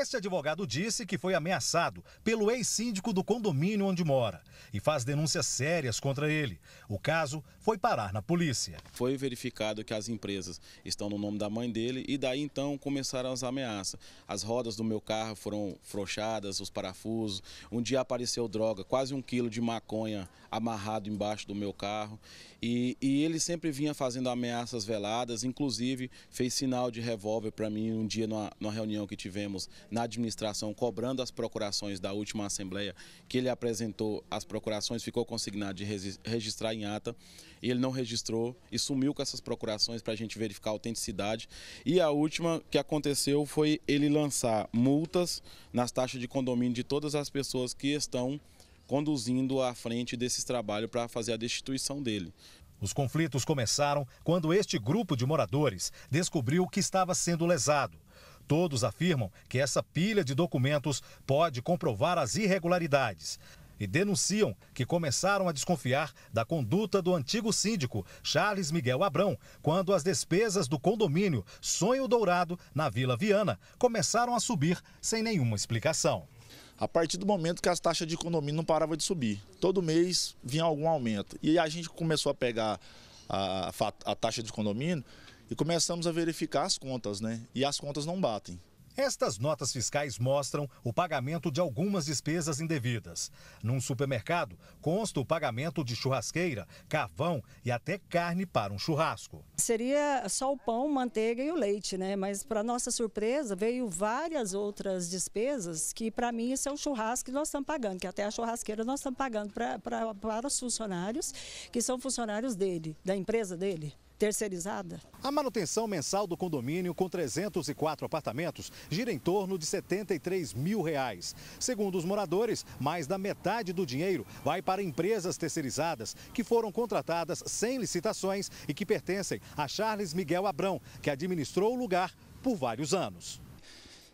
Este advogado disse que foi ameaçado pelo ex-síndico do condomínio onde mora e faz denúncias sérias contra ele. O caso foi parar na polícia. Foi verificado que as empresas estão no nome da mãe dele e daí então começaram as ameaças. As rodas do meu carro foram frouxadas, os parafusos. Um dia apareceu droga, quase um quilo de maconha amarrado embaixo do meu carro. E, e ele sempre vinha fazendo ameaças veladas, inclusive fez sinal de revólver para mim um dia numa, numa reunião que tivemos na administração cobrando as procurações da última Assembleia que ele apresentou, as procurações ficou consignado de registrar em ata e ele não registrou e sumiu com essas procurações para a gente verificar a autenticidade. E a última que aconteceu foi ele lançar multas nas taxas de condomínio de todas as pessoas que estão conduzindo à frente desses trabalhos para fazer a destituição dele. Os conflitos começaram quando este grupo de moradores descobriu que estava sendo lesado. Todos afirmam que essa pilha de documentos pode comprovar as irregularidades e denunciam que começaram a desconfiar da conduta do antigo síndico Charles Miguel Abrão quando as despesas do condomínio Sonho Dourado, na Vila Viana, começaram a subir sem nenhuma explicação. A partir do momento que as taxas de condomínio não paravam de subir, todo mês vinha algum aumento. E a gente começou a pegar a, a taxa de condomínio e começamos a verificar as contas, né? E as contas não batem. Estas notas fiscais mostram o pagamento de algumas despesas indevidas. Num supermercado, consta o pagamento de churrasqueira, carvão e até carne para um churrasco. Seria só o pão, manteiga e o leite, né? Mas, para nossa surpresa, veio várias outras despesas que, para mim, isso é o churrasco que nós estamos pagando, que até a churrasqueira nós estamos pagando pra, pra, para os funcionários, que são funcionários dele, da empresa dele terceirizada. A manutenção mensal do condomínio com 304 apartamentos gira em torno de 73 mil reais. Segundo os moradores, mais da metade do dinheiro vai para empresas terceirizadas que foram contratadas sem licitações e que pertencem a Charles Miguel Abrão, que administrou o lugar por vários anos.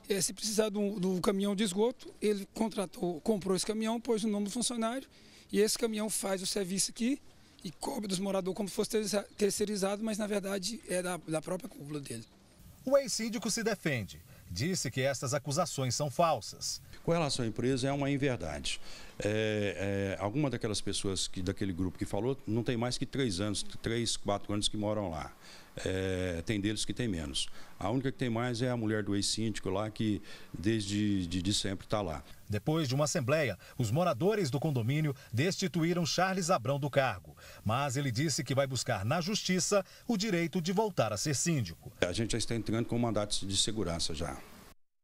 É, se precisar do, do caminhão de esgoto, ele contratou, comprou esse caminhão, pôs o nome do funcionário e esse caminhão faz o serviço aqui e cobre dos moradores como se fosse terceirizado, mas na verdade é da, da própria cúpula dele. O ex-síndico se defende. Disse que estas acusações são falsas. Com relação à empresa, é uma inverdade. É, é, alguma daquelas pessoas que, daquele grupo que falou não tem mais que três anos, três, quatro anos que moram lá. É, tem deles que tem menos. A única que tem mais é a mulher do ex-síndico lá, que desde de, de sempre está lá. Depois de uma assembleia, os moradores do condomínio destituíram Charles Abrão do cargo. Mas ele disse que vai buscar na justiça o direito de voltar a ser síndico. A gente já está entrando com mandatos de segurança já.